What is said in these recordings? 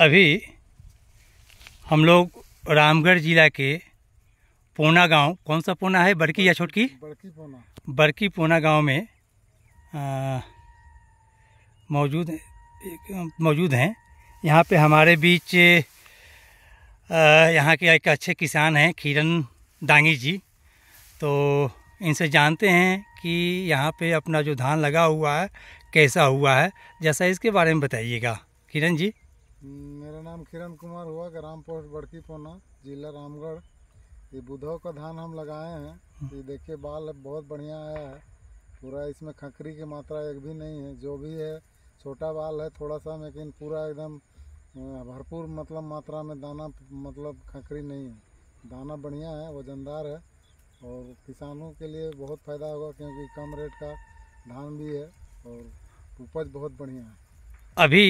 अभी हम लोग रामगढ़ जिला के पोना गांव कौन सा पोना है बड़की या छोटकी बड़की पोना बड़की पोना गांव में मौजूद मौजूद हैं यहाँ पे हमारे बीच यहाँ के एक अच्छे किसान हैं खीरन दांगी जी तो इनसे जानते हैं कि यहाँ पे अपना जो धान लगा हुआ है कैसा हुआ है जैसा इसके बारे में बताइएगा किरण जी मेरा नाम किरण कुमार हुआ ग्राम पोस्ट बड़की पोना जिला रामगढ़ ये बुधव का धान हम लगाए हैं ये देखिए बाल बहुत बढ़िया आया है पूरा इसमें खकरी की मात्रा एक भी नहीं है जो भी है छोटा बाल है थोड़ा सा लेकिन पूरा एकदम भरपूर मतलब मात्रा में दाना मतलब खकरी नहीं है दाना बढ़िया है वजनदार है और किसानों के लिए बहुत फ़ायदा होगा क्योंकि कम रेट का धान भी है और उपज बहुत बढ़िया है अभी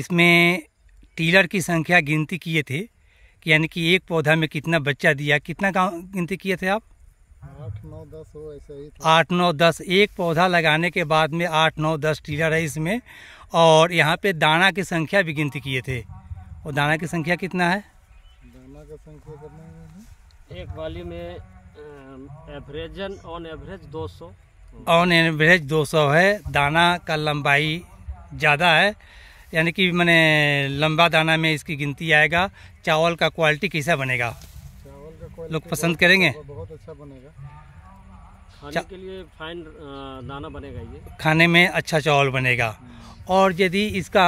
इसमें टीलर की संख्या गिनती किए थे कि यानी कि एक पौधा में कितना बच्चा दिया कितना गिनती किए थे आप आठ नौ दस हो ऐसे ही आठ नौ दस एक पौधा लगाने के बाद में आठ नौ दस टीलर है इसमें और यहाँ पे दाना की संख्या भी गिनती किए थे और दाना की संख्या कितना है दाना का संख्या कितना है एक वाली में एवरेजन ऑन एवरेज सौ ऑन एवरेज सौ है दाना का लंबाई ज़्यादा है यानी कि मैंने लंबा दाना में इसकी गिनती आएगा चावल का क्वालिटी कैसा बनेगा लोग पसंद करेंगे अच्छा, बहुत अच्छा बनेगा खाने के लिए फाइन दाना बनेगा ये खाने में अच्छा चावल बनेगा और यदि इसका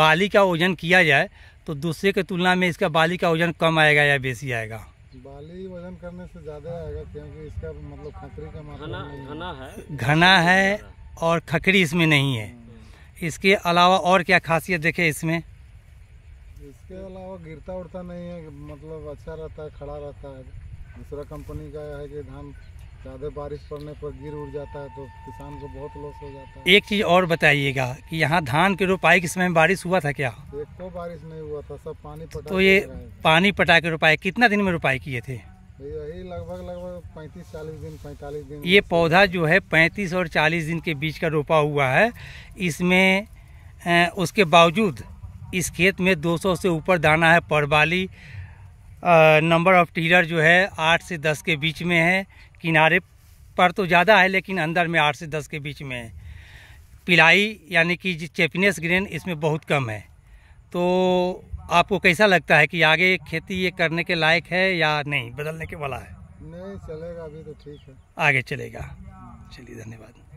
बाली का वजन किया जाए तो दूसरे के तुलना में इसका बाली का वजन कम आएगा या बेसी आएगा बाली वजन करने से ज़्यादा आएगा क्योंकि इसका मतलब खकड़ी का घना है घना है और खकरी इसमें नहीं है इसके अलावा और क्या खासियत देखे इसमें इसके अलावा गिरता उड़ता नहीं है मतलब अच्छा रहता है खड़ा रहता है दूसरा कंपनी का है कि धान ज़्यादा बारिश पड़ने पर गिर उड़ जाता है तो किसान को बहुत लॉस हो जाता है एक चीज़ और बताइएगा कि यहाँ धान के रोपाई के समय बारिश हुआ था क्या एक तो बारिश नहीं हुआ था सब पानी पटा तो ये पानी पटा के रोपाई कितना दिन में रोपाई किए थे यही लगभग लगभग पैंतीस चालीस दिन पैंतालीस दिन ये पौधा जो है पैंतीस और चालीस दिन के बीच का रोपा हुआ है इसमें उसके बावजूद इस खेत में 200 से ऊपर दाना है परबाली नंबर ऑफ टीलर जो है आठ से दस के बीच में है किनारे पर तो ज़्यादा है लेकिन अंदर में आठ से दस के बीच में है पिलाई यानी कि चेपनेस ग्रेन इसमें बहुत कम है तो आपको कैसा लगता है कि आगे खेती ये करने के लायक है या नहीं बदलने के वाला है नहीं चलेगा अभी तो ठीक है आगे चलेगा चलिए धन्यवाद